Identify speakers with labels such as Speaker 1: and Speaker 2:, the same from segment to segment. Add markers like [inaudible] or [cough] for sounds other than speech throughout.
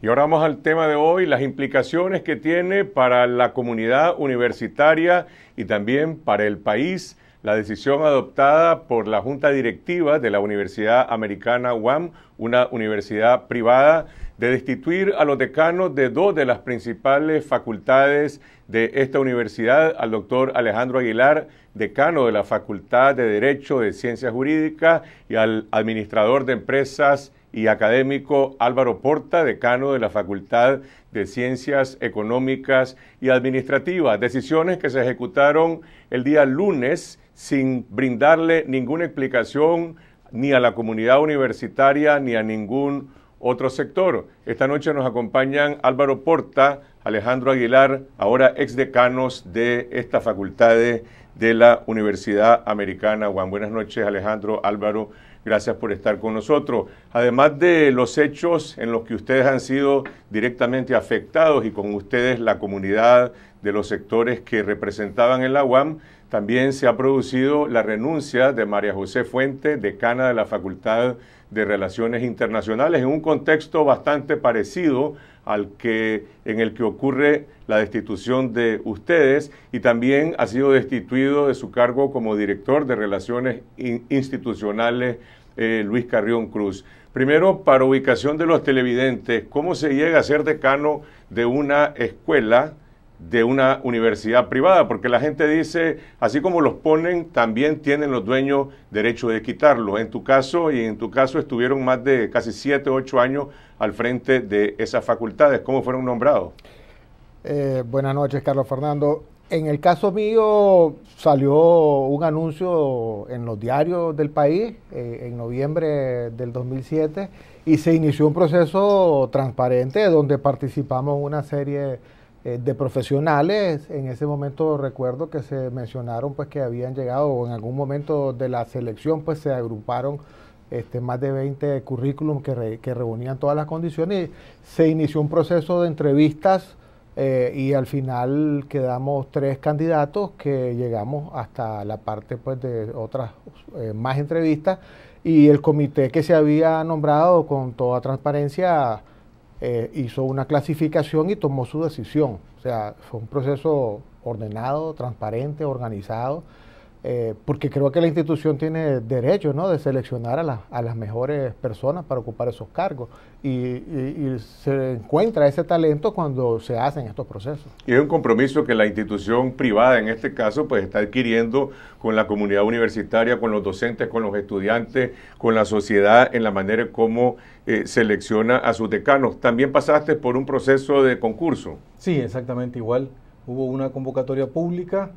Speaker 1: Y ahora vamos al tema de hoy, las implicaciones que tiene para la comunidad universitaria y también para el país la decisión adoptada por la Junta Directiva de la Universidad Americana UAM, una universidad privada, de destituir a los decanos de dos de las principales facultades de esta universidad, al doctor Alejandro Aguilar, decano de la Facultad de Derecho de Ciencias Jurídicas, y al administrador de empresas y académico Álvaro Porta, decano de la Facultad de Ciencias Económicas y Administrativas. Decisiones que se ejecutaron el día lunes sin brindarle ninguna explicación ni a la comunidad universitaria ni a ningún otro sector. Esta noche nos acompañan Álvaro Porta, Alejandro Aguilar, ahora exdecanos de estas facultad de, de la Universidad Americana. Juan, buenas noches Alejandro, Álvaro. Gracias por estar con nosotros. Además de los hechos en los que ustedes han sido directamente afectados y con ustedes la comunidad de los sectores que representaban en la UAM, también se ha producido la renuncia de María José Fuente, decana de la Facultad de Relaciones Internacionales, en un contexto bastante parecido al que en el que ocurre la destitución de ustedes y también ha sido destituido de su cargo como director de Relaciones Institucionales eh, Luis Carrión Cruz. Primero, para ubicación de los televidentes, ¿cómo se llega a ser decano de una escuela? de una universidad privada, porque la gente dice, así como los ponen, también tienen los dueños derecho de quitarlos. En tu caso y en tu caso estuvieron más de casi 7, 8 años al frente de esas facultades. ¿Cómo fueron nombrados?
Speaker 2: Eh, buenas noches, Carlos Fernando. En el caso mío salió un anuncio en los diarios del país eh, en noviembre del 2007 y se inició un proceso transparente donde participamos una serie eh, de profesionales. En ese momento recuerdo que se mencionaron pues que habían llegado o en algún momento de la selección pues se agruparon este, más de 20 currículum que, reunían todas las condiciones se inició un proceso de entrevistas eh, y al final quedamos tres candidatos que llegamos hasta la parte pues de otras eh, más entrevistas y el comité que se había nombrado con toda transparencia eh, hizo una clasificación y tomó su decisión. O sea, fue un proceso ordenado, transparente, organizado. Eh, porque creo que la institución tiene derecho de seleccionar a, las mejores personas para ocupar esos cargos y, se encuentra ese talento cuando se hacen estos procesos.
Speaker 1: Y es un compromiso que la institución privada en este caso pues está adquiriendo con la comunidad universitaria, con los docentes, con los estudiantes, con la sociedad en la manera como eh, selecciona a sus decanos. También pasaste por un proceso de concurso.
Speaker 3: Sí, exactamente igual. Hubo una convocatoria pública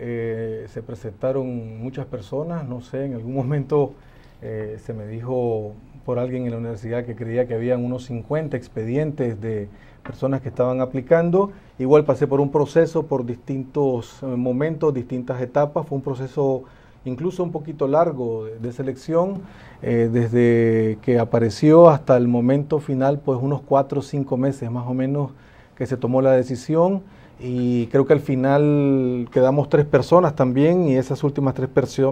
Speaker 3: eh, se presentaron muchas personas, no sé, en algún [laughs] momento eh, se me dijo por alguien en la universidad que creía que habían unos 50 expedientes de personas que estaban aplicando. Igual pasé por un proceso, por distintos eh, momentos, distintas etapas, fue un proceso incluso un poquito largo de selección, desde que apareció hasta el momento final, pues unos cuatro o cinco meses más o menos que se tomó la decisión y creo que al final quedamos tres personas también y esas últimas tres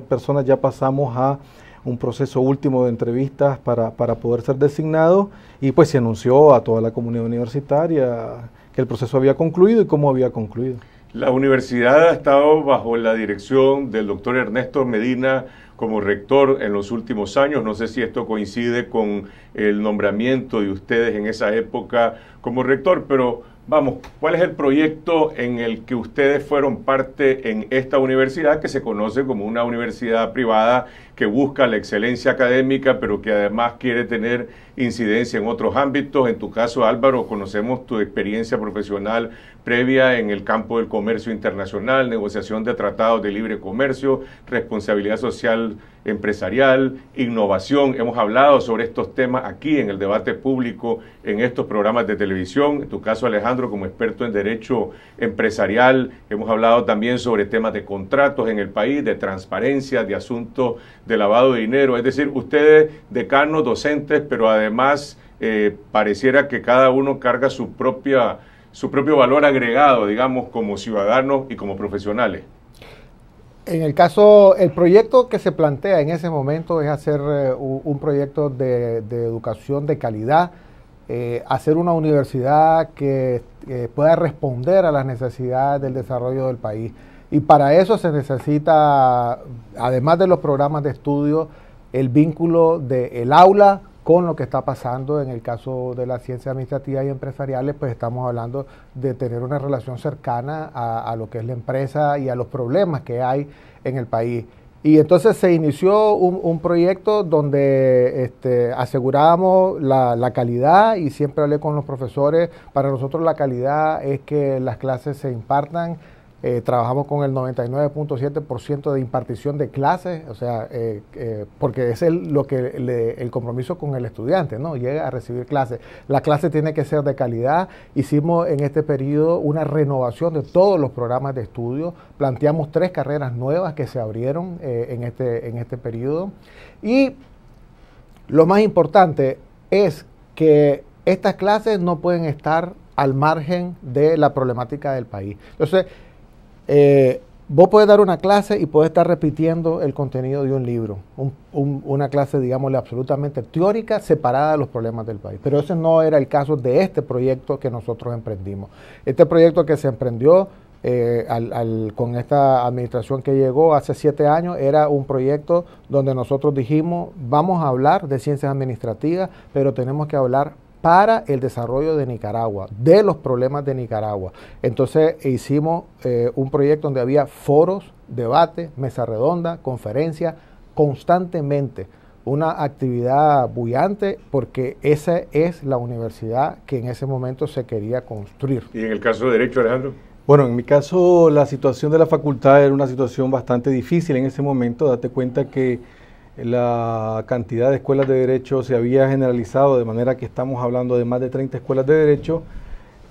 Speaker 3: personas ya pasamos a un proceso último de entrevistas para, para poder ser designado y pues se anunció a toda la comunidad universitaria que el proceso había concluido y cómo había concluido.
Speaker 1: La universidad ha estado bajo la dirección del doctor Ernesto Medina como rector en los últimos años. No sé si esto coincide con el nombramiento de ustedes en esa época como rector, pero Vamos, ¿cuál es el proyecto en el que ustedes fueron parte en esta universidad que se conoce como una universidad privada que busca la excelencia académica, pero que además quiere tener incidencia en otros ámbitos. En tu caso, Álvaro, conocemos tu experiencia profesional previa en el campo del comercio internacional, negociación de tratados de libre comercio, responsabilidad social empresarial, innovación. Hemos hablado sobre estos temas aquí en el debate público, en estos programas de televisión. En tu caso, Alejandro, como experto en derecho empresarial, hemos hablado también sobre temas de contratos en el país, de transparencia, de asuntos de lavado de dinero. Es decir, ustedes, decanos, docentes, pero además además eh, pareciera que cada uno carga su, propia, su propio valor agregado, digamos, como ciudadanos y como profesionales.
Speaker 2: En el caso, el proyecto que se plantea en ese momento es hacer eh, un proyecto de, educación de calidad, eh, hacer una universidad que pueda responder a las necesidades del desarrollo del país. Y para eso se necesita, además de los programas de estudio, el vínculo del aula con lo que está pasando en el caso de las ciencias administrativas y empresariales, pues estamos hablando de tener una relación cercana a, lo que es la empresa y a los problemas que hay en el país. Y entonces se inició un, proyecto donde este, asegurábamos la, calidad y siempre hablé con los profesores. Para nosotros la calidad es que las clases se impartan eh, trabajamos con el 99.7% de impartición de clases, o sea, eh, eh, porque es el, lo que el compromiso con el estudiante, ¿no? Llega a recibir clases. La clase tiene que ser de calidad. Hicimos en este periodo una renovación de todos los programas de estudio. Planteamos tres carreras nuevas que se abrieron en, este, en este periodo. Y lo más importante es que estas clases no pueden estar al margen de la problemática del país. Entonces, eh, vos podés dar una clase y podés estar repitiendo el contenido de un libro, una clase, digámosle, absolutamente teórica, separada de los problemas del país. Pero ese no era el caso de este proyecto que nosotros emprendimos. Este proyecto que se emprendió eh, con esta administración que llegó hace siete años, era un proyecto donde nosotros dijimos, vamos a hablar de ciencias administrativas, pero tenemos que hablar para el desarrollo de Nicaragua, de los problemas de Nicaragua. Entonces hicimos eh, un proyecto donde había foros, debates, mesa redonda, conferencias, constantemente. Una actividad bullante porque esa es la universidad que en ese
Speaker 3: momento se quería construir.
Speaker 1: ¿Y en el caso de Derecho, Alejandro?
Speaker 3: Bueno, en mi caso la situación de la facultad era una situación bastante difícil en ese momento. Date cuenta que la cantidad de escuelas de derecho se había generalizado, de manera que estamos hablando de más de 30 escuelas de derecho,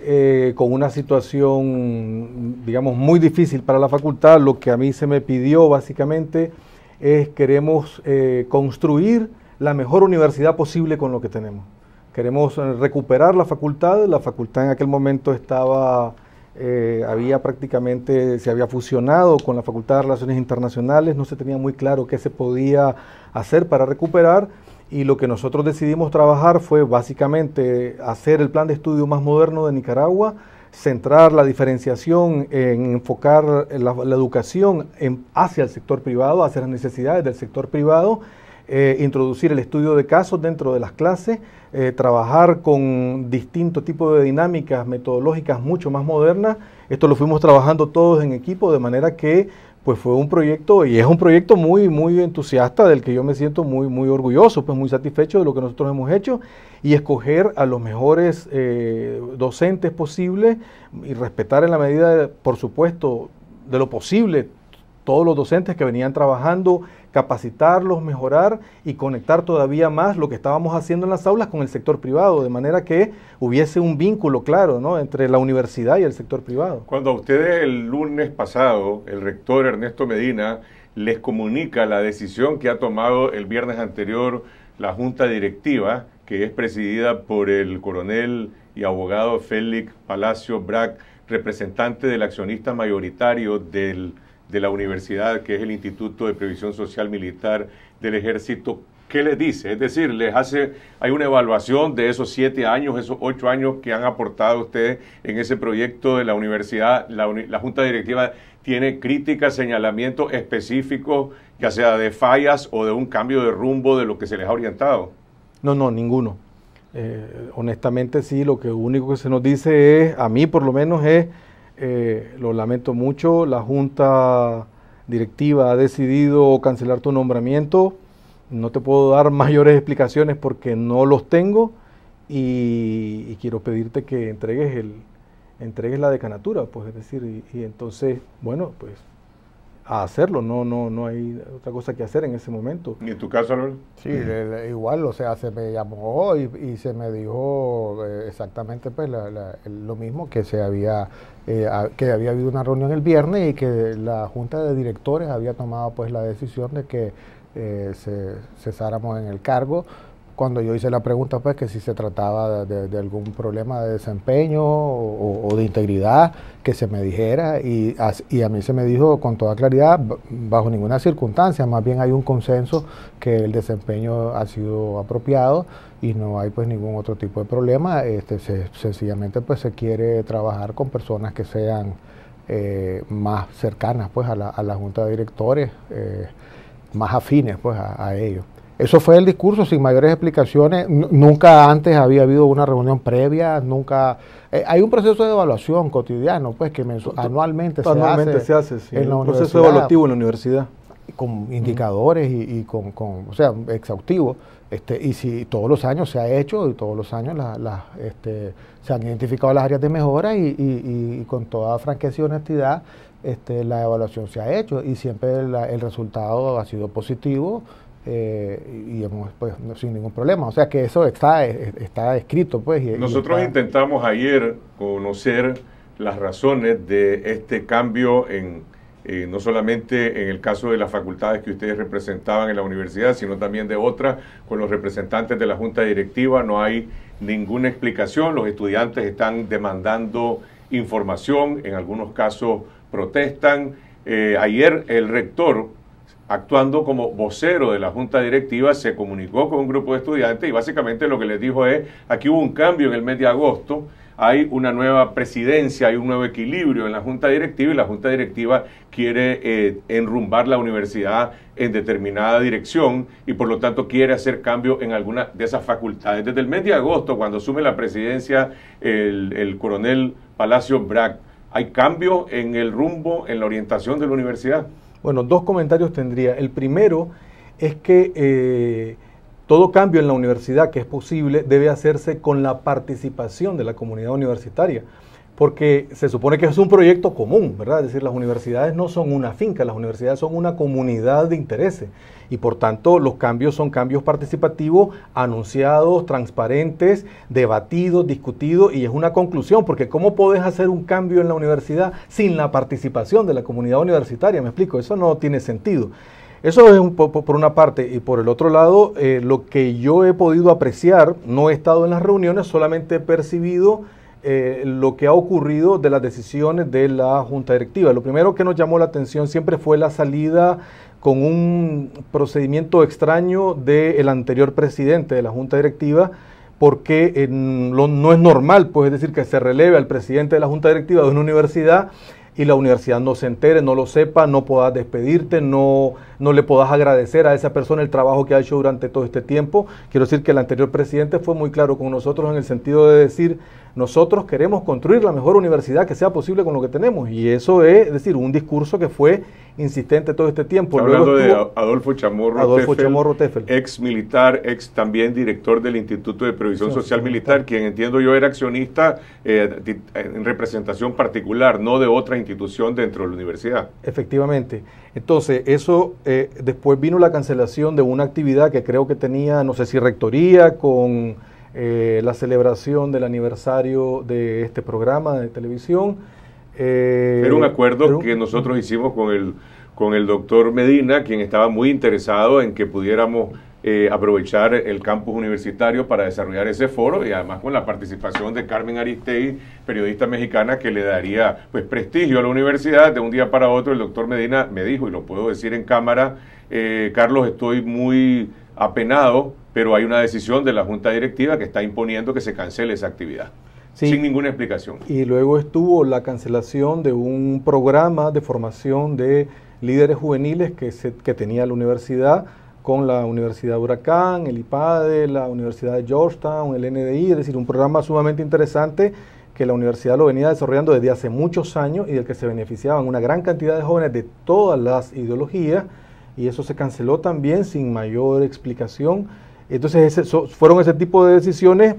Speaker 3: eh, con una situación, digamos, muy difícil para la facultad. Lo que a mí se me pidió básicamente es queremos eh, construir la mejor universidad posible con lo que tenemos. Queremos eh, recuperar la facultad, la facultad en aquel momento estaba eh, había prácticamente, se había fusionado con la Facultad de Relaciones Internacionales, no se tenía muy claro qué se podía hacer para recuperar y lo que nosotros decidimos trabajar fue básicamente hacer el plan de estudio más moderno de Nicaragua, centrar la diferenciación en enfocar la, educación hacia el sector privado, hacia las necesidades del sector privado eh, introducir el estudio de casos dentro de las clases, eh, trabajar con distintos tipos de dinámicas metodológicas mucho más modernas. Esto lo fuimos trabajando todos en equipo, de manera que pues fue un proyecto y es un proyecto muy muy entusiasta del que yo me siento muy muy orgulloso pues muy satisfecho de lo que nosotros hemos hecho y escoger a los mejores eh, docentes posibles y respetar en la medida por supuesto de lo posible todos los docentes que venían trabajando, capacitarlos, mejorar y conectar todavía más lo que estábamos haciendo en las aulas con el sector privado, de manera que hubiese un vínculo claro ¿no? entre la universidad y el sector privado.
Speaker 1: Cuando a ustedes el lunes pasado, el rector Ernesto Medina les comunica la decisión que ha tomado el viernes anterior la Junta Directiva, que es presidida por el coronel y abogado Félix Palacio Brac, representante del accionista mayoritario del de la universidad, que es el Instituto de Previsión Social Militar del Ejército, ¿qué les dice? Es decir, les hace, hay una evaluación de esos siete años, esos ocho años que han aportado ustedes en ese proyecto de la universidad. La, Junta Directiva tiene críticas, señalamientos específicos, ya sea de fallas o de un cambio de rumbo de lo que se les ha orientado.
Speaker 3: No, no, ninguno. Eh, honestamente sí, lo que único que se nos dice es, a mí por lo menos es, eh, lo lamento mucho, la Junta Directiva ha decidido cancelar tu nombramiento. No te puedo dar [laughs] mayores explicaciones porque no los tengo y, quiero pedirte que entregues, el, entregues la decanatura, pues es decir, y entonces, bueno, pues a hacerlo, no, no, no hay otra cosa que hacer en ese momento. ¿Y en tu
Speaker 1: caso, Lord?
Speaker 2: Sí, igual, o sea, se me llamó y, y se me dijo eh, exactamente pues lo mismo que se había eh, que había habido una reunión el viernes y que la junta de directores había tomado pues la decisión de que se eh, cesáramos en el cargo cuando yo hice la pregunta, pues que si se trataba de, algún problema de desempeño o, de integridad, que se me dijera, y a, mí se me dijo con toda claridad, bajo ninguna circunstancia, más bien hay un consenso que el desempeño ha sido apropiado y no hay pues ningún otro tipo de problema, este, sencillamente pues se quiere trabajar con personas que sean eh, más cercanas pues a la, junta de directores, eh, más afines pues a ellos. Eso fue el discurso sin mayores explicaciones. nunca antes había habido una reunión previa, nunca. Eh, hay un proceso de evaluación cotidiano, pues, que anualmente, se hace. anualmente se hace, sí. En un proceso evaluativo en la universidad. Con indicadores y, con, o sea, exhaustivo. Este, y si todos los años se ha hecho y todos los años la, este, se han identificado las áreas de mejora y, con toda franqueza y honestidad este, la evaluación se ha hecho y siempre el resultado ha sido positivo eh, y pues, no, sin ningún problema. O sea que eso está, está escrito, pues. Nosotros
Speaker 1: intentamos ayer conocer las razones de este cambio en, eh, no solamente en el caso de las facultades que ustedes representaban en la universidad, sino también de otras, con los representantes de la junta directiva, no hay ninguna explicación, los estudiantes están demandando información, en algunos casos protestan. Eh, ayer el rector actuando como vocero de la junta directiva, se comunicó con un grupo de estudiantes y básicamente lo que les dijo es, aquí hubo un cambio en el mes de agosto, hay una nueva presidencia, hay un nuevo equilibrio en la junta directiva y la junta directiva quiere eh, enrumbar la universidad en determinada dirección y por lo tanto quiere hacer cambio en alguna de esas facultades. Desde el mes de agosto, cuando asume la presidencia el, coronel Palacio Brack, ¿hay cambio en el rumbo, en la orientación de la universidad?
Speaker 3: Bueno, dos comentarios tendría. El primero es que eh, todo cambio en la universidad que es posible debe hacerse con la participación de la comunidad universitaria porque se supone que es un proyecto común, ¿verdad? Es decir, las universidades no son una finca, las universidades son una comunidad de intereses y por tanto los cambios son cambios participativos, anunciados, transparentes, debatidos, discutidos y es una conclusión, porque ¿cómo puedes hacer un cambio en la universidad sin la participación de la comunidad universitaria? Me explico, eso no tiene sentido. Eso es por una parte. Y por el otro lado, eh, lo que yo he podido apreciar, no he estado en las reuniones, solamente he percibido eh, lo que ha ocurrido de las decisiones de la Junta Directiva. Lo primero que nos llamó la atención siempre fue la salida con un procedimiento extraño del anterior presidente de la Junta Directiva, porque no es normal, pues es decir, que se releve al presidente de la Junta Directiva de una universidad y la universidad no se entere, no lo sepa, no puedas despedirte, no, no le puedas agradecer a esa persona el trabajo que ha hecho durante todo este tiempo. Quiero decir que el anterior presidente fue muy claro con nosotros en el sentido de decir, nosotros queremos construir la mejor universidad que sea posible con lo que tenemos. Y eso es, es decir, un discurso que fue insistente todo este tiempo. Hablando de
Speaker 1: Adolfo Chamorro, Adolfo ex militar, ex también director del Instituto de Previsión Social Militar, quien entiendo yo era accionista eh, en representación particular, no de otra institución institución dentro de la universidad.
Speaker 3: Efectivamente. Entonces, eso, eh, después vino la cancelación de una actividad que creo que tenía, no sé si rectoría, con eh, la celebración del aniversario de este programa de televisión. Eh, era un
Speaker 1: acuerdo que nosotros hicimos con el, con el doctor Medina, quien estaba muy interesado en que pudiéramos eh, aprovechar el campus universitario para desarrollar ese foro y además con la participación de Carmen Aristegui, periodista mexicana que le daría pues prestigio a la universidad. De un día para otro el doctor Medina me dijo, y lo puedo decir en cámara, eh, Carlos, estoy muy apenado, pero hay una decisión de la Junta Directiva que está imponiendo que se cancele esa actividad. sin ninguna explicación.
Speaker 3: Y luego estuvo la cancelación de un programa de formación de líderes juveniles que, que tenía la universidad con la Universidad de Huracán, el IPADE, la Universidad de Georgetown, el NDI, es decir, un programa sumamente interesante que la universidad lo venía desarrollando desde hace muchos años y del que se beneficiaban una gran cantidad de jóvenes de todas las ideologías y eso se canceló también sin mayor explicación. Entonces esos fueron ese tipo de decisiones,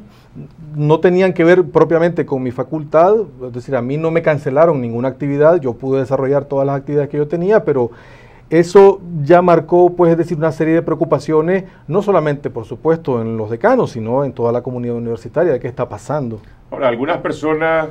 Speaker 3: no tenían que ver propiamente con mi facultad, es decir, a mí no me cancelaron ninguna actividad, yo pude desarrollar todas las actividades que yo tenía, pero eso ya marcó, pues, es decir, una serie de preocupaciones, no solamente, por supuesto, en los decanos, sino en toda la comunidad universitaria, de qué está pasando.
Speaker 1: Ahora, algunas personas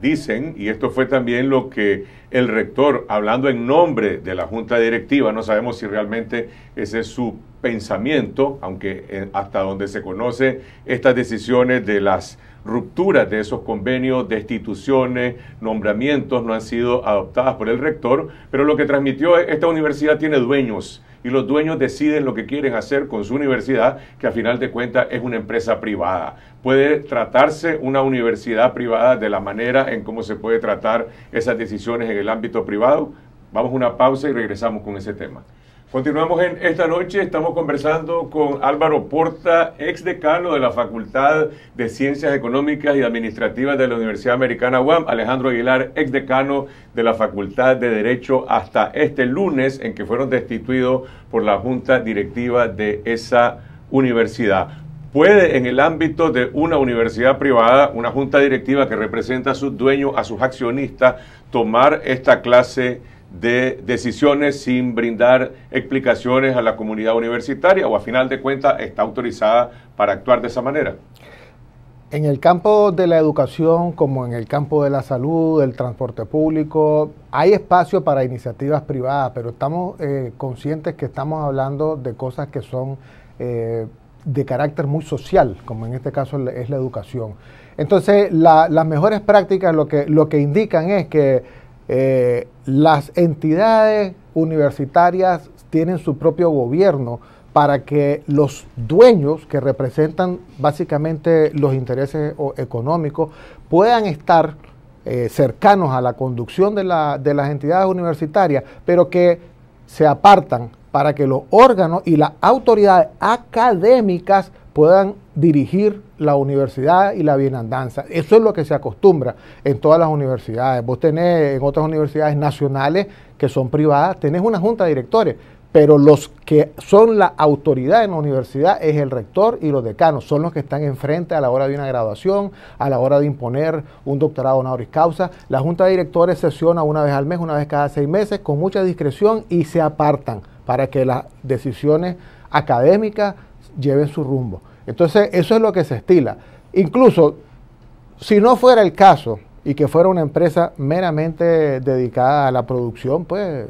Speaker 1: dicen, y esto fue también lo que el rector, hablando en nombre de la Junta Directiva, no sabemos si realmente ese es su pensamiento, aunque eh, hasta donde se conoce estas decisiones de las rupturas de esos convenios, destituciones, nombramientos no han sido adoptadas por el rector, pero lo que transmitió es esta universidad tiene dueños y los dueños deciden lo que quieren hacer con su universidad, que a final de cuentas es una empresa privada. Puede tratarse una universidad privada de la manera en cómo se puede tratar esas decisiones en el ámbito privado. Vamos a una pausa y regresamos con ese tema. Continuamos en esta noche, estamos conversando con Álvaro Porta, ex decano de la Facultad de Ciencias Económicas y Administrativas de la Universidad Americana UAM, Alejandro Aguilar, ex decano de la Facultad de Derecho hasta este lunes en que fueron destituidos por la Junta Directiva de esa universidad. ¿Puede en el ámbito de una universidad privada, una junta directiva que representa a sus dueños, a sus accionistas, tomar esta clase de decisiones sin brindar explicaciones a la comunidad universitaria o a final de cuentas está autorizada para actuar de esa manera?
Speaker 2: En el campo de la educación, como en el campo de la salud, del transporte público, hay espacio para iniciativas privadas, pero estamos eh, conscientes que estamos hablando de cosas que son eh, de carácter muy social, como en este caso es la educación. Entonces, las mejores prácticas lo que, lo que indican es que eh, las entidades universitarias tienen su propio gobierno para que los dueños que representan básicamente los intereses económicos puedan estar eh, cercanos a la conducción de, la, de las entidades universitarias, pero que se apartan para que los órganos y las autoridades académicas puedan dirigir la universidad y la bienandanza. Eso es lo que se acostumbra en todas las universidades. Vos tenés en otras universidades nacionales que son privadas, tenés una junta de directores, pero los que son la autoridad en la universidad es el rector y los decanos, son los que están enfrente a la hora de una graduación, a la hora de imponer un doctorado honoris causa. La junta de directores sesiona una vez al mes, una vez cada seis meses, con mucha discreción y se apartan para que las decisiones académicas lleven su rumbo. Entonces, eso es lo que se estila. Incluso, si no fuera el caso y que fuera una empresa meramente dedicada a la producción, pues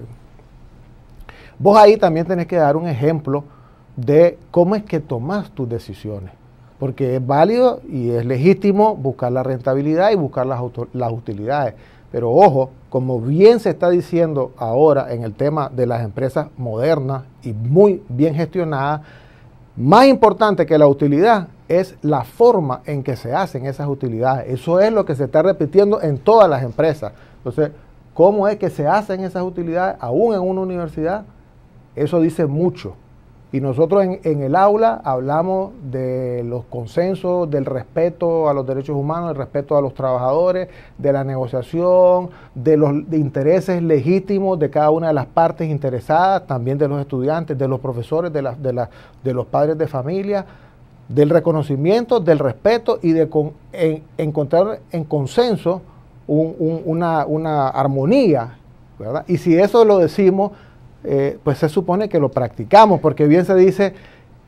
Speaker 2: vos ahí también tenés que dar un ejemplo de cómo es que tomás tus decisiones. Porque es válido y es legítimo buscar la rentabilidad y buscar las, las utilidades. Pero ojo, como bien se está diciendo ahora en el tema de las empresas modernas y muy bien gestionadas, más importante que la utilidad es la forma en que se hacen esas utilidades. Eso es lo que se está repitiendo en todas las empresas. Entonces, ¿cómo es que se hacen esas utilidades aún en una universidad? Eso dice mucho y nosotros en, el aula hablamos de los consensos, del respeto a los derechos humanos, del respeto a los trabajadores, de la negociación, de los intereses legítimos de cada una de las partes interesadas, también de los estudiantes, de los profesores, de, los padres de familia, del reconocimiento, del respeto y de encontrar en consenso una, una, armonía. ¿verdad? Y si eso lo decimos eh, pues se supone que lo practicamos, porque bien se dice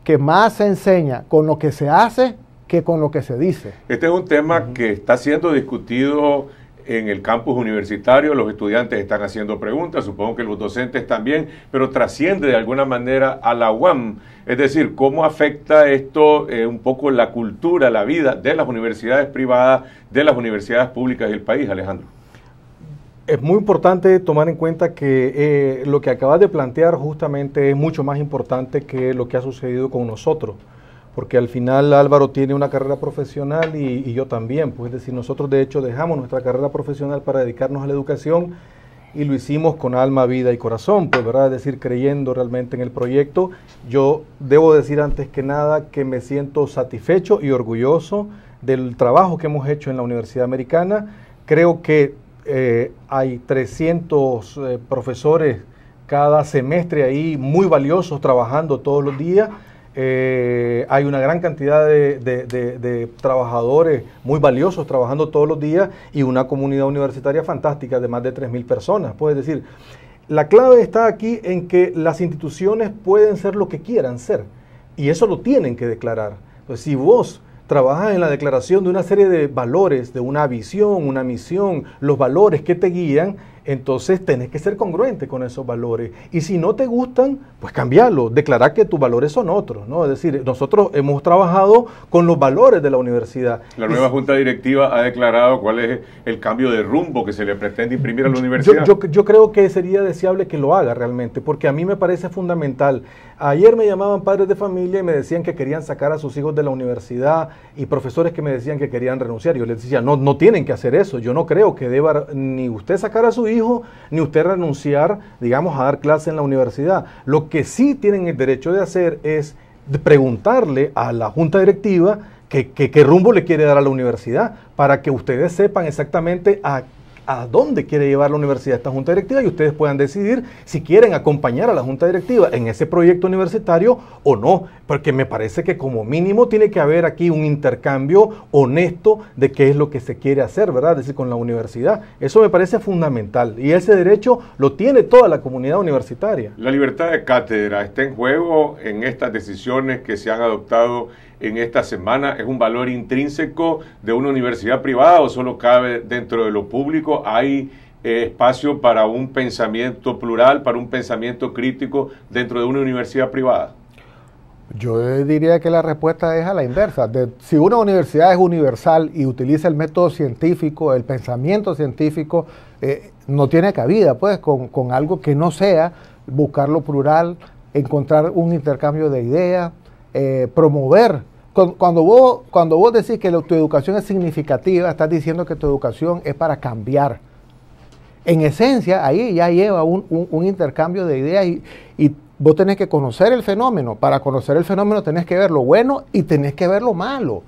Speaker 2: que más se enseña con lo que se hace que con lo que se dice.
Speaker 1: Este es un tema que está siendo discutido en el campus universitario, los estudiantes están haciendo preguntas, supongo que los docentes también, pero trasciende de alguna manera a la UAM. Es decir, cómo afecta esto eh, un poco la cultura, la vida de las universidades privadas, de las universidades públicas del país, Alejandro.
Speaker 3: Es muy importante tomar en cuenta que eh, lo que acabas de plantear justamente es mucho más importante que lo que ha sucedido con nosotros, porque al final Álvaro tiene una carrera profesional y, yo también, pues es decir, nosotros de hecho dejamos nuestra carrera profesional para dedicarnos a la educación y lo hicimos con alma, vida y corazón, pues verdad, es decir, creyendo realmente en el proyecto. Yo debo decir antes que nada que me siento satisfecho y orgulloso del trabajo que hemos hecho en la Universidad Americana. Creo que eh, hay 300 eh, profesores cada semestre ahí muy valiosos trabajando todos los días. Eh, hay una gran cantidad de, trabajadores muy valiosos trabajando todos los días y una comunidad universitaria fantástica de más de 3.000 personas. Puedes decir, la clave está aquí en que las instituciones pueden ser lo que quieran ser y eso lo tienen que declarar. Pues si vos trabajas en la declaración de una serie de valores, de una visión, una misión, los valores que te guían entonces tenés que ser congruente con esos valores. Y si no te gustan, pues cambiarlo, declarar que tus valores son otros. ¿no? Es decir, nosotros hemos trabajado con los valores de la universidad.
Speaker 1: La nueva Junta Directiva ha declarado cuál es el cambio de rumbo que se le pretende imprimir a la universidad. Yo,
Speaker 3: yo, creo que sería deseable que lo haga realmente, porque a mí me parece fundamental. Ayer me llamaban padres de familia y me decían que querían sacar a sus hijos de la universidad y profesores que me decían que querían renunciar. Yo les decía, no, no tienen que hacer eso. Yo no creo que deba ni usted sacar a su hijo ni usted renunciar, digamos, a dar clase en la universidad. Lo que sí tienen el derecho de hacer es preguntarle a la junta directiva qué rumbo le quiere dar a la universidad para que ustedes sepan exactamente a qué a dónde quiere llevar la universidad esta junta directiva y ustedes puedan decidir si quieren acompañar a la junta directiva en ese proyecto universitario o no, porque me parece que como mínimo tiene que haber aquí un intercambio honesto de qué es lo que se quiere hacer, ¿verdad? Es decir, con la universidad. Eso me parece fundamental y ese derecho lo tiene toda la comunidad universitaria.
Speaker 1: La libertad de cátedra está en juego en estas decisiones que se han adoptado en esta semana? ¿Es un valor intrínseco de una universidad privada o solo cabe dentro de lo público? ¿Hay eh, espacio para un pensamiento plural, para un pensamiento crítico dentro de una universidad privada?
Speaker 2: Yo diría que la respuesta es a la inversa. si una universidad es universal y utiliza el método científico, el pensamiento científico, eh, no tiene cabida, pues, con, algo que no sea buscar lo plural, encontrar un intercambio de ideas, eh, promover cuando vos, cuando vos decís que tu educación es significativa, estás diciendo que tu educación es para cambiar. En esencia, ahí ya lleva un, intercambio de ideas y, y vos tenés que conocer el fenómeno. Para conocer el fenómeno tenés que ver lo bueno y tenés que ver lo malo.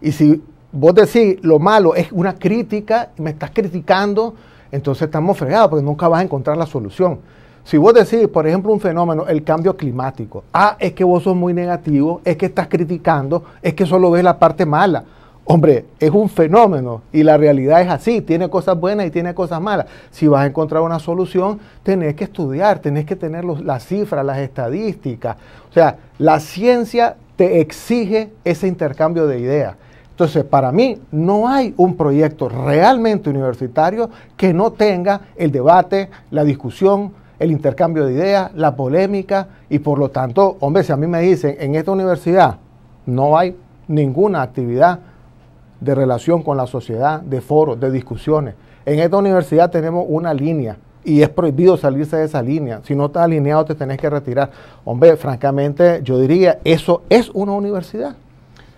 Speaker 2: Y si vos decís lo malo es una crítica y me estás criticando, entonces estamos fregados porque nunca vas a encontrar la solución. Si vos decís, por ejemplo, un fenómeno, el cambio climático, ah, es que vos sos muy negativo, es que estás criticando, es que solo ves la parte mala. Hombre, es un fenómeno y la realidad es así, tiene cosas buenas y tiene cosas malas. Si vas a encontrar una solución, tenés que estudiar, tenés que tener las cifras, las estadísticas. O sea, la ciencia te exige ese intercambio de ideas. Entonces, para mí no hay un proyecto realmente universitario que no tenga el debate, la discusión, el intercambio de ideas, la polémica y por lo tanto, hombre, si a mí me dicen en esta universidad no hay ninguna actividad de relación con la sociedad, de foros, de discusiones. En esta universidad tenemos una línea y es prohibido salirse de esa línea. Si no estás alineado te tenés que retirar. Hombre, francamente yo diría, eso es una universidad.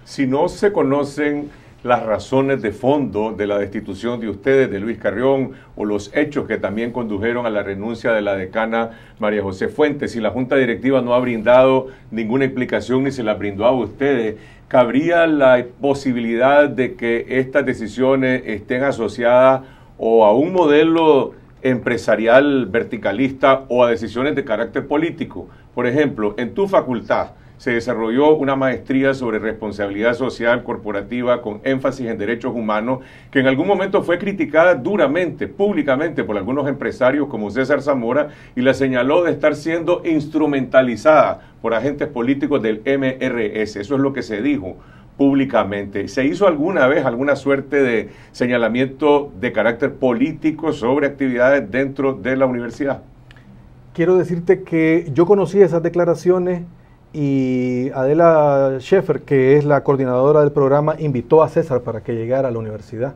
Speaker 1: Si no se conocen las razones de fondo de la destitución de ustedes, de Luis Carrión, o los hechos que también condujeron a la renuncia de la decana María José Fuentes. si la Junta Directiva no ha brindado ninguna explicación ni se la brindó a ustedes, ¿cabría la posibilidad de que estas decisiones estén asociadas o a un modelo empresarial verticalista o a decisiones de carácter político? Por ejemplo, en tu facultad, se desarrolló una maestría sobre responsabilidad social corporativa con énfasis en derechos humanos, que en algún momento fue criticada duramente, públicamente, por algunos empresarios como César Zamora y la señaló de estar siendo instrumentalizada por agentes políticos del MRS. Eso es lo que se dijo públicamente. ¿Se hizo alguna vez alguna suerte de señalamiento de carácter político sobre actividades dentro de la universidad?
Speaker 3: Quiero decirte que yo conocí esas declaraciones y Adela Schaeffer, que es la coordinadora del programa, invitó a César para que llegara a la universidad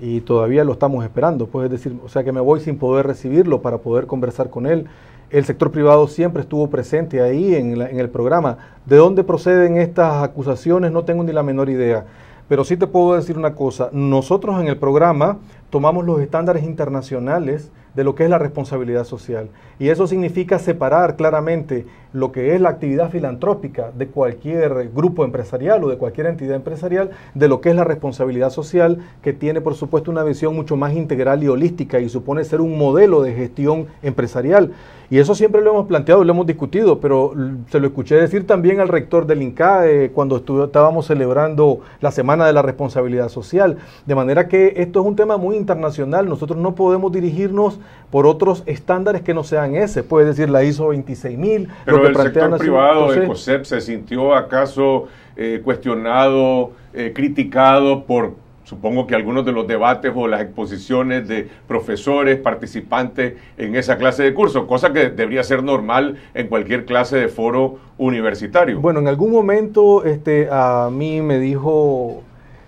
Speaker 3: y todavía lo estamos esperando. Pues decir, o sea que me voy sin poder recibirlo para poder conversar con él. El sector privado siempre estuvo presente ahí en el programa. ¿De dónde proceden estas acusaciones? No tengo ni la menor idea. Pero sí te puedo decir una cosa, nosotros en el programa tomamos los estándares internacionales de lo que es la responsabilidad social. Y eso significa separar claramente lo que es la actividad filantrópica de cualquier grupo empresarial o de cualquier entidad empresarial, de lo que es la responsabilidad social, que tiene por supuesto una visión mucho más integral y holística y supone ser un modelo de gestión empresarial. Y eso siempre lo hemos planteado y lo hemos discutido, pero se lo escuché decir también al rector del INCAE cuando estábamos celebrando la Semana de la Responsabilidad Social. De manera que esto es un tema muy internacional, nosotros no podemos dirigirnos por otros estándares que no sean ese, puede decir la ISO 26000, el sector privado, de
Speaker 1: COSEP, se sintió acaso eh, cuestionado, eh, criticado por, supongo que algunos de los debates o las exposiciones de profesores, participantes en esa clase de curso, cosa que debería ser normal en cualquier clase de foro universitario. Bueno, en algún momento
Speaker 3: este, a mí me dijo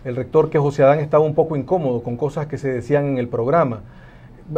Speaker 3: el rector que José Adán estaba un poco incómodo con cosas que se decían en el programa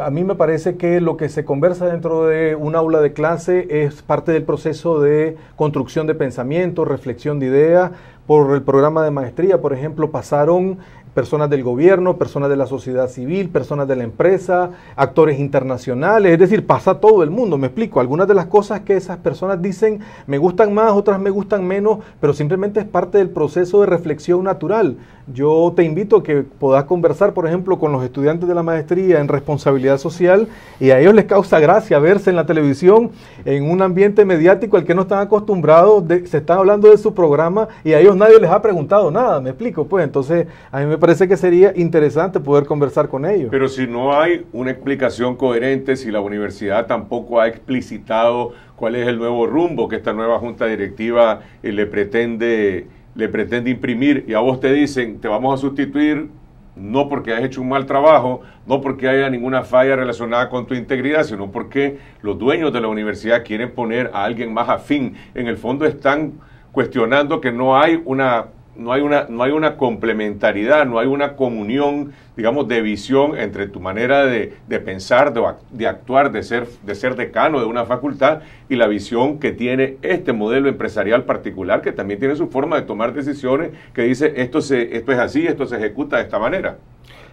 Speaker 3: a mí me parece que lo que se conversa dentro de un aula de clase es parte del proceso de construcción de pensamiento, reflexión de ideas. Por el programa de maestría, por ejemplo, pasaron personas del gobierno, personas de la sociedad civil, personas de la empresa, actores internacionales, es decir, pasa todo el mundo, me explico, algunas de las cosas que esas personas dicen me gustan más, otras me gustan menos, pero simplemente es parte del proceso de reflexión natural. Yo te invito a que puedas conversar, por ejemplo, con los estudiantes de la maestría en responsabilidad social y a ellos les causa gracia verse en la televisión en un ambiente mediático al que no están acostumbrados, se están hablando de su programa y a ellos nadie les ha preguntado nada, me explico, pues entonces a mí me parece que sería interesante poder conversar con ellos.
Speaker 1: Pero si no hay una explicación coherente, si la universidad tampoco ha explicitado cuál es el nuevo rumbo que esta nueva junta directiva eh, le pretende le pretende imprimir y a vos te dicen, te vamos a sustituir, no porque hayas hecho un mal trabajo, no porque haya ninguna falla relacionada con tu integridad, sino porque los dueños de la universidad quieren poner a alguien más afín. En el fondo están cuestionando que no hay una no hay, una, no hay una complementariedad, no hay una comunión, digamos, de visión entre tu manera de, pensar, de, actuar, de ser, de ser decano de una facultad y la visión que tiene este modelo empresarial particular, que también tiene su forma de tomar decisiones, que dice esto, se, esto es así, esto se ejecuta de esta manera.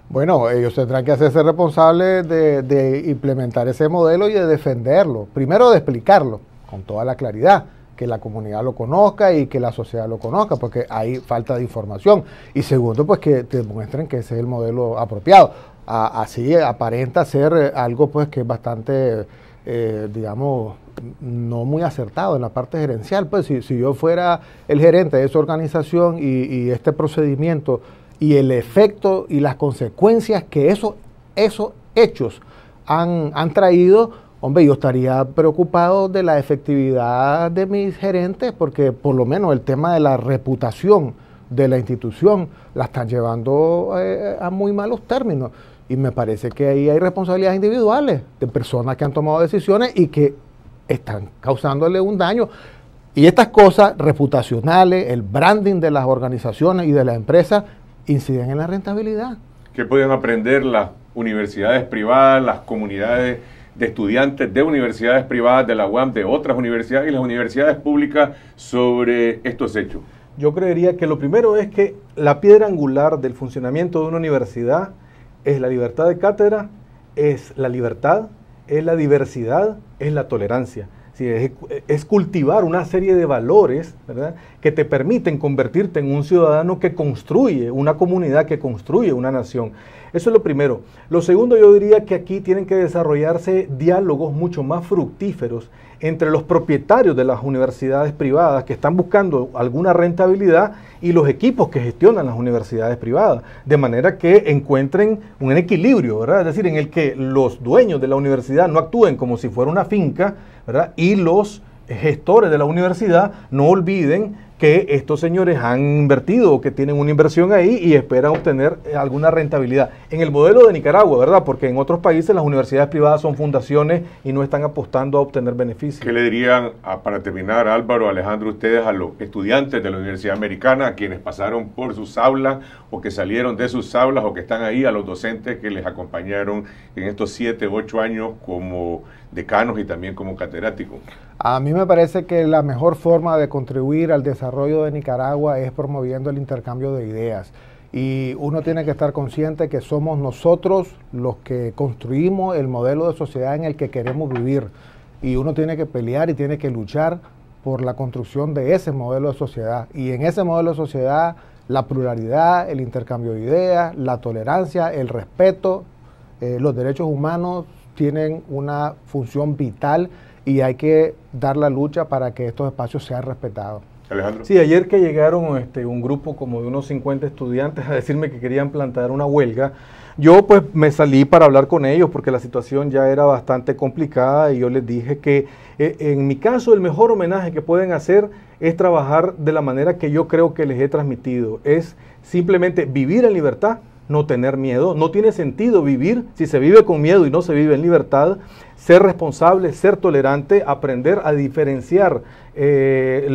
Speaker 2: Bueno, ellos tendrán que hacerse responsables de implementar ese modelo y de defenderlo. Primero de explicarlo con toda la claridad que la comunidad lo conozca y que la sociedad lo conozca, porque hay falta de información. Y segundo, pues que te demuestren que ese es el modelo apropiado. así aparenta ser eh, algo pues que es bastante, eh, digamos, no muy acertado en la parte gerencial. Pues si, yo fuera el gerente de esa organización y, este procedimiento y el efecto y las consecuencias que eso, esos hechos han, han traído, hombre, yo estaría preocupado de la efectividad de mis gerentes porque por lo menos el tema de la reputación de la institución la están llevando eh, a muy malos términos. Y me parece que ahí hay responsabilidades individuales de personas que han tomado decisiones y que están causándole un daño. Y estas cosas reputacionales, el branding de las organizaciones y de las empresas, inciden en la rentabilidad.
Speaker 1: ¿Qué pueden aprender las universidades privadas, las comunidades de estudiantes de universidades privadas de la UAM, de otras universidades y las universidades públicas sobre estos hechos?
Speaker 3: Yo creería que lo primero es que la piedra angular del funcionamiento de una universidad es la libertad de cátedra, es la libertad, es la diversidad, es la tolerancia. es, cultivar una serie de valores que te permiten convertirte en un ciudadano que construye una comunidad, que construye una nación. Eso es lo primero. Lo segundo, yo diría que aquí tienen que desarrollarse diálogos mucho más fructíferos entre los propietarios de las universidades privadas que están buscando alguna rentabilidad y los equipos que gestionan las universidades privadas, de manera que encuentren un equilibrio, ¿verdad? Es decir, en el que los dueños de la universidad no actúen como si fuera una finca, ¿verdad? Y los gestores de la universidad no olviden que estos señores han invertido, o que tienen una inversión ahí y esperan obtener alguna rentabilidad en el modelo de Nicaragua, ¿verdad? Porque en otros países las universidades privadas son fundaciones y no están apostando a
Speaker 1: obtener beneficios. ¿Qué le dirían, para terminar, Álvaro, Alejandro, ustedes a los estudiantes de la Universidad Americana, a quienes pasaron por sus aulas o que salieron de sus aulas o que están ahí, a los docentes que les acompañaron en estos siete, ocho años como decanos y también como catedráticos?
Speaker 2: A mí me parece que la mejor forma de contribuir al desarrollo de Nicaragua es promoviendo el intercambio de ideas y uno tiene que estar consciente que somos nosotros los que construimos el modelo de sociedad en el que queremos vivir y uno tiene que pelear y tiene que luchar por la construcción de ese modelo de sociedad y en ese modelo de sociedad la pluralidad, el intercambio de ideas, la tolerancia, el respeto, eh, los derechos humanos tienen una función vital y hay que dar la lucha para que estos espacios sean respetados.
Speaker 1: Alejandro. Sí,
Speaker 3: ayer que llegaron este, un grupo como de unos 50 estudiantes a decirme que querían plantear una huelga, yo pues me salí para hablar con ellos porque la situación ya era bastante complicada y yo les dije que eh, en mi caso el mejor homenaje que pueden hacer es trabajar de la manera que yo creo que les he transmitido, es simplemente vivir en libertad, no tener miedo, no tiene sentido vivir si se vive con miedo y no se vive en libertad, ser responsable, ser tolerante, aprender a diferenciar eh,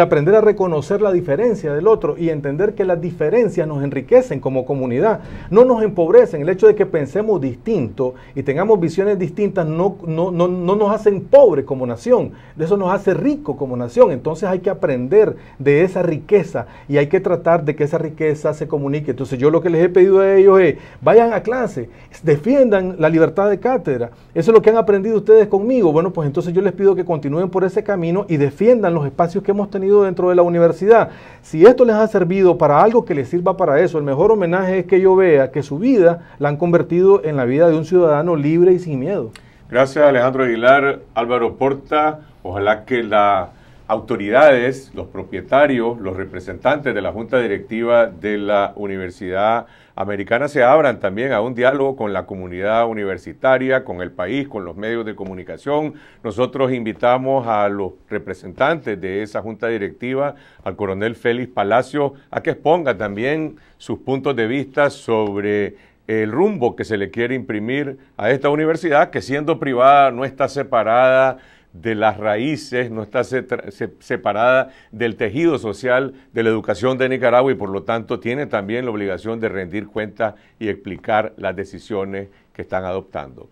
Speaker 3: aprender a reconocer la diferencia del otro y entender que las diferencias nos enriquecen como comunidad, no nos empobrecen. El hecho de que pensemos distinto y tengamos visiones distintas no, no, nos hacen pobres como nación, eso nos hace rico como nación. Entonces hay que aprender de esa riqueza y hay que tratar de que esa riqueza se comunique. Entonces yo lo que les he pedido a ellos es, vayan a clase, defiendan la libertad de cátedra. Eso es lo que han aprendido ustedes conmigo. Bueno, pues entonces yo les pido que continúen por ese camino y defiendan los espacios que hemos tenido dentro de la universidad. Si esto les ha servido para algo que les sirva para eso, el mejor homenaje es que yo vea que su vida la han convertido en la vida de un ciudadano libre y sin miedo.
Speaker 1: Gracias Alejandro Aguilar, Álvaro Porta, ojalá que la autoridades, los propietarios, los representantes de la Junta Directiva de la Universidad Americana se abran también a un diálogo con la comunidad universitaria, con el país, con los medios de comunicación. Nosotros invitamos a los representantes de esa Junta Directiva, al coronel Félix Palacio, a que exponga también sus puntos de vista sobre el rumbo que se le quiere imprimir a esta universidad, que siendo privada no está separada de las raíces, no está separada del tejido social de la educación de Nicaragua y por lo tanto tiene también la obligación de rendir cuentas y explicar las decisiones que están adoptando.